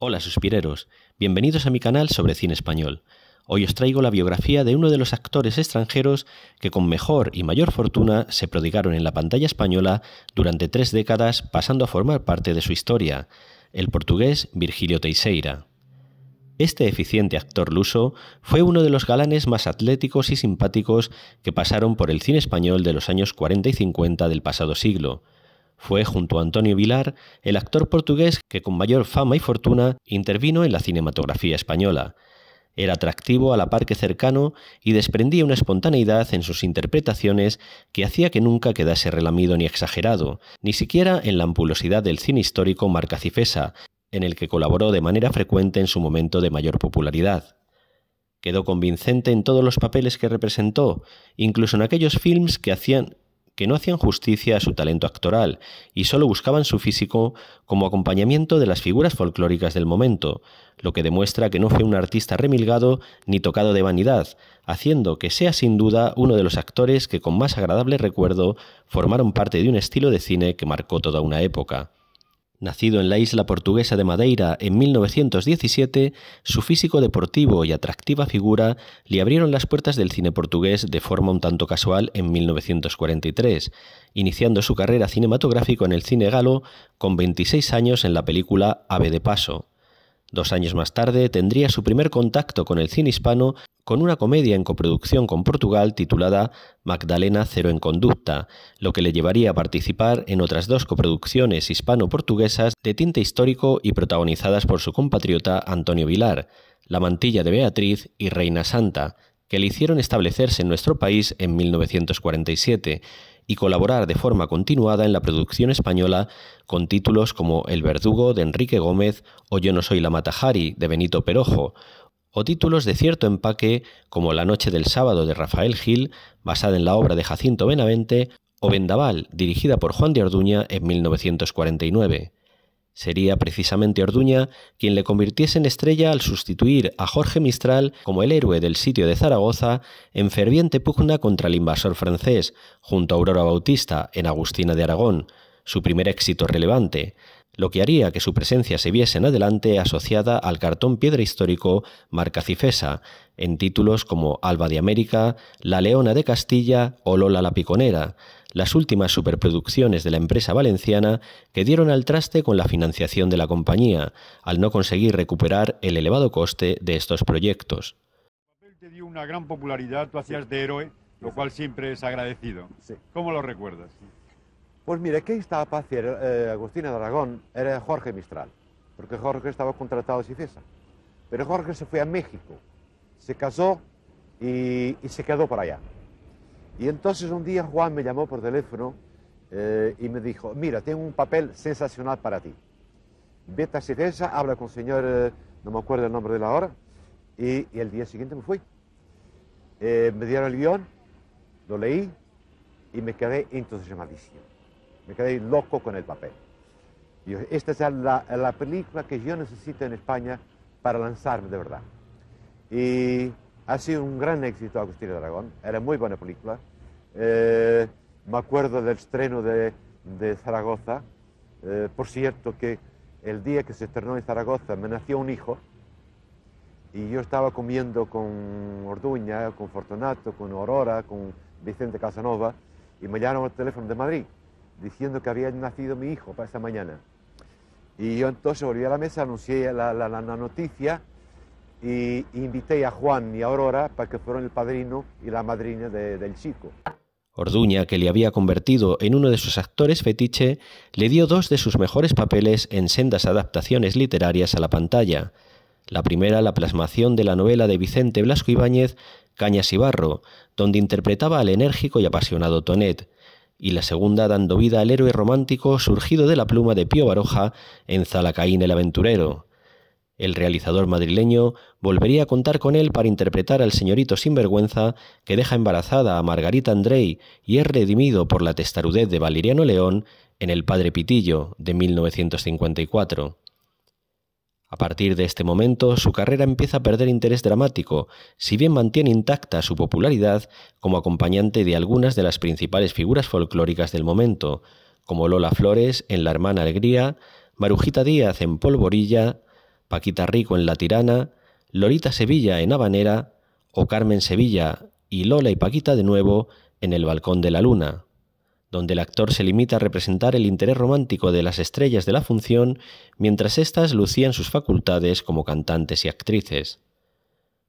Hola suspireros, bienvenidos a mi canal sobre cine español. Hoy os traigo la biografía de uno de los actores extranjeros que con mejor y mayor fortuna se prodigaron en la pantalla española durante tres décadas pasando a formar parte de su historia, el portugués Virgilio Teixeira. Este eficiente actor luso fue uno de los galanes más atléticos y simpáticos que pasaron por el cine español de los años 40 y 50 del pasado siglo, fue, junto a Antonio Vilar, el actor portugués que con mayor fama y fortuna intervino en la cinematografía española. Era atractivo a la par que cercano y desprendía una espontaneidad en sus interpretaciones que hacía que nunca quedase relamido ni exagerado, ni siquiera en la ampulosidad del cine histórico Marca Cifesa, en el que colaboró de manera frecuente en su momento de mayor popularidad. Quedó convincente en todos los papeles que representó, incluso en aquellos films que hacían que no hacían justicia a su talento actoral y solo buscaban su físico como acompañamiento de las figuras folclóricas del momento, lo que demuestra que no fue un artista remilgado ni tocado de vanidad, haciendo que sea sin duda uno de los actores que con más agradable recuerdo formaron parte de un estilo de cine que marcó toda una época. Nacido en la isla portuguesa de Madeira en 1917, su físico deportivo y atractiva figura le abrieron las puertas del cine portugués de forma un tanto casual en 1943, iniciando su carrera cinematográfica en el cine galo con 26 años en la película Ave de Paso. Dos años más tarde tendría su primer contacto con el cine hispano con una comedia en coproducción con Portugal titulada Magdalena Cero en Conducta, lo que le llevaría a participar en otras dos coproducciones hispano-portuguesas de tinte histórico y protagonizadas por su compatriota Antonio Vilar, La Mantilla de Beatriz y Reina Santa, que le hicieron establecerse en nuestro país en 1947, y colaborar de forma continuada en la producción española con títulos como El verdugo de Enrique Gómez o Yo no soy la Matajari de Benito Perojo, o títulos de cierto empaque como La noche del sábado de Rafael Gil, basada en la obra de Jacinto Benavente, o Vendaval, dirigida por Juan de Arduña en 1949. Sería precisamente Orduña quien le convirtiese en estrella al sustituir a Jorge Mistral como el héroe del sitio de Zaragoza en ferviente pugna contra el invasor francés, junto a Aurora Bautista en Agustina de Aragón, su primer éxito relevante, lo que haría que su presencia se viese en adelante asociada al cartón piedra histórico marca Cifesa, en títulos como Alba de América, La Leona de Castilla o Lola la Piconera, las últimas superproducciones de la empresa valenciana que dieron al traste con la financiación de la compañía, al no conseguir recuperar el elevado coste de estos proyectos. El papel te dio una gran popularidad, tú hacías de héroe, lo cual siempre es agradecido. ¿Cómo lo recuerdas? Pues mire, que estaba para hacer eh, Agustina de Aragón era Jorge Mistral, porque Jorge estaba contratado a Cifesa. Pero Jorge se fue a México, se casó y, y se quedó por allá. Y entonces un día Juan me llamó por teléfono eh, y me dijo, mira, tengo un papel sensacional para ti. Vete a Cereza, habla con el señor, eh, no me acuerdo el nombre de la hora, y, el día siguiente me fui. Eh, me dieron el guión, lo leí y me quedé entusiasmadísimo. Me quedé loco con el papel. Y esta es la, la película que yo necesito en España para lanzarme de verdad. Y ha sido un gran éxito Agustín de Aragón. era muy buena película. Eh, me acuerdo del estreno de, Zaragoza. Eh, por cierto, que el día que se estrenó en Zaragoza me nació un hijo y yo estaba comiendo con Orduña, con Fortunato, con Aurora, con Vicente Casanova y me llamaron al teléfono de Madrid diciendo que había nacido mi hijo para esa mañana. Y yo entonces volví a la mesa, anuncié la, la noticia y invité a Juan y a Aurora para que fueran el padrino y la madrina del chico. Orduña, que le había convertido en uno de sus actores fetiche, le dio dos de sus mejores papeles en sendas adaptaciones literarias a la pantalla. La primera, la plasmación de la novela de Vicente Blasco Ibáñez, Cañas y Barro, donde interpretaba al enérgico y apasionado Tonet, y la segunda dando vida al héroe romántico surgido de la pluma de Pío Baroja en Zalacaín el Aventurero. El realizador madrileño volvería a contar con él para interpretar al señorito sinvergüenza que deja embarazada a Margarita Andrei y es redimido por la testarudez de Valeriano León en El Padre Pitillo de 1954. A partir de este momento, su carrera empieza a perder interés dramático, si bien mantiene intacta su popularidad como acompañante de algunas de las principales figuras folclóricas del momento, como Lola Flores en La Hermana Alegría, Marujita Díaz en Polvorilla, Paquita Rico en La Tirana, Lolita Sevilla en Habanera o Carmen Sevilla y Lola y Paquita de nuevo en El Balcón de la Luna, donde el actor se limita a representar el interés romántico de las estrellas de la función mientras éstas lucían sus facultades como cantantes y actrices.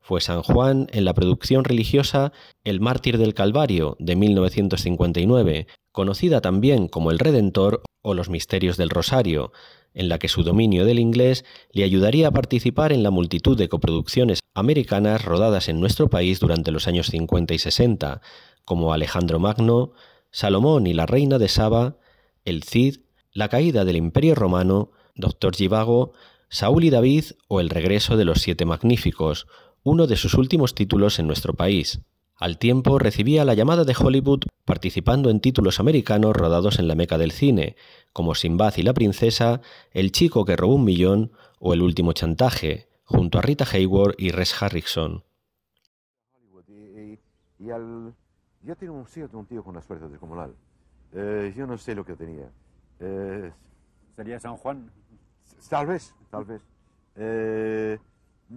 Fue San Juan en la producción religiosa El Mártir del Calvario de 1959, conocida también como El Redentor o Los Misterios del Rosario, en la que su dominio del inglés le ayudaría a participar en la multitud de coproducciones americanas rodadas en nuestro país durante los años 50 y 60, como Alejandro Magno, Salomón y la Reina de Saba, El Cid, La Caída del Imperio Romano, Doctor Givago, Saúl y David o El Regreso de los Siete Magníficos, uno de sus últimos títulos en nuestro país. Al tiempo recibía la llamada de Hollywood participando en títulos americanos rodados en la Meca del cine, como Simba y la princesa, El chico que robó un millón o El último chantaje, junto a Rita Hayward y Res Harrison. ya tiene un, tío con las fuerzas descomunal. Eh, yo no sé lo que tenía. Eh, ¿Sería San Juan? Tal vez, tal vez. Eh,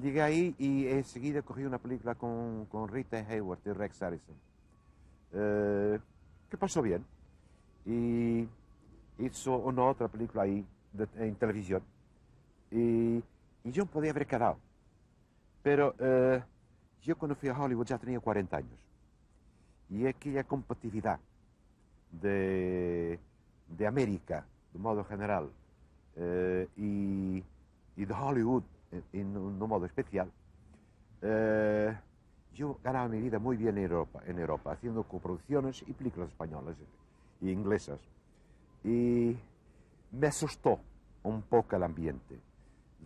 llegué ahí y enseguida cogí una película con, con Rita Hayward y Rex Harrison. Eh, que pasó bien. Y hizo una otra película ahí en televisión y, yo podía haber quedado. Pero eh, yo cuando fui a Hollywood ya tenía 40 años y aquella compatibilidad de, de América, de modo general, eh, y, de Hollywood en, un modo especial, eh, yo ganaba mi vida muy bien en Europa, en Europa haciendo coproducciones y películas españolas e inglesas y me asustó un poco el ambiente.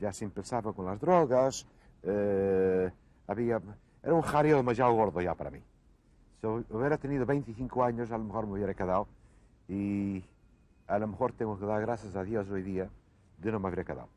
Ya se empezaba con las drogas, eh, había, era un jaleo demasiado gordo ya para mí. Si hubiera tenido 25 años, a lo mejor me hubiera quedado y a lo mejor tengo que dar gracias a Dios hoy día de no me haber quedado.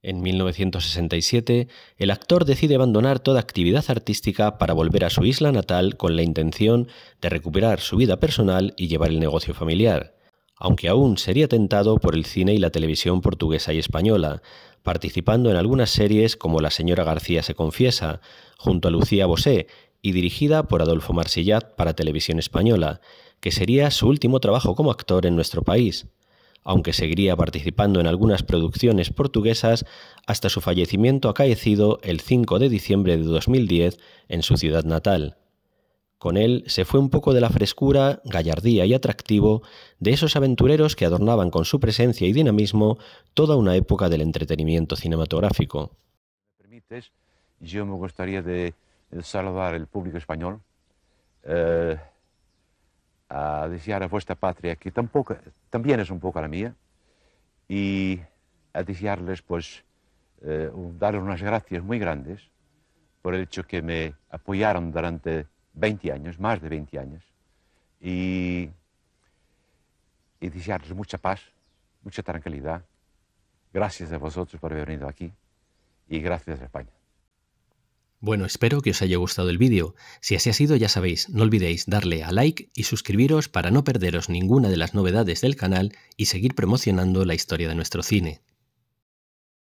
En 1967, el actor decide abandonar toda actividad artística para volver a su isla natal con la intención de recuperar su vida personal y llevar el negocio familiar aunque aún sería tentado por el cine y la televisión portuguesa y española, participando en algunas series como La señora García se confiesa, junto a Lucía Bosé, y dirigida por Adolfo Marsillat para Televisión Española, que sería su último trabajo como actor en nuestro país, aunque seguiría participando en algunas producciones portuguesas hasta su fallecimiento acaecido el 5 de diciembre de 2010 en su ciudad natal. Con él se fue un poco de la frescura, gallardía y atractivo de esos aventureros que adornaban con su presencia y dinamismo toda una época del entretenimiento cinematográfico. me permites, yo me gustaría de saludar al público español, eh, a desear a vuestra patria, que tampoco, también es un poco la mía, y a desearles, pues, eh, unas gracias muy grandes por el hecho que me apoyaron durante 20 años, más de 20 años, y, desearos mucha paz, mucha tranquilidad. Gracias a vosotros por haber venido aquí y gracias a España. Bueno, espero que os haya gustado el vídeo. Si así ha sido, ya sabéis, no olvidéis darle a like y suscribiros para no perderos ninguna de las novedades del canal y seguir promocionando la historia de nuestro cine.